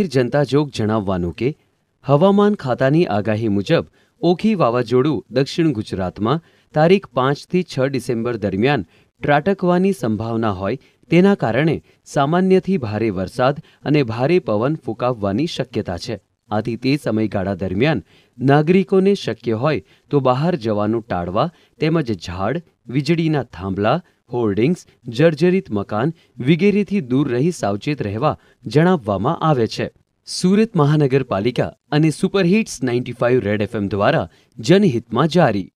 જનતા જોગ જણાવવાનું કે હવામાન ખાતાની આગાહી મુજબ ઓખી વાવાઝોડું દક્ષિણ ગુજરાતમાં તારીખ પાંચથી છ ડિસેમ્બર દરમિયાન ત્રાટકવાની સંભાવના હોય તેના કારણે સામાન્યથી ભારે વરસાદ અને ભારે પવન ફૂંકાવવાની શક્યતા છે આથી તે સમયગાળા દરમિયાન નાગરિકોને શક્ય હોય તો બહાર જવાનું ટાળવા તેમજ ઝાડ વીજળીના થાંભલા હોર્ડિંગ્સ જર્જરિત મકાન વગેરેથી દૂર રહી સાવચેત રહેવા જણાવવામાં આવે છે સુરત મહાનગરપાલિકા અને superhits ninety five Red FM દ્વારા જનહિતમાં જારી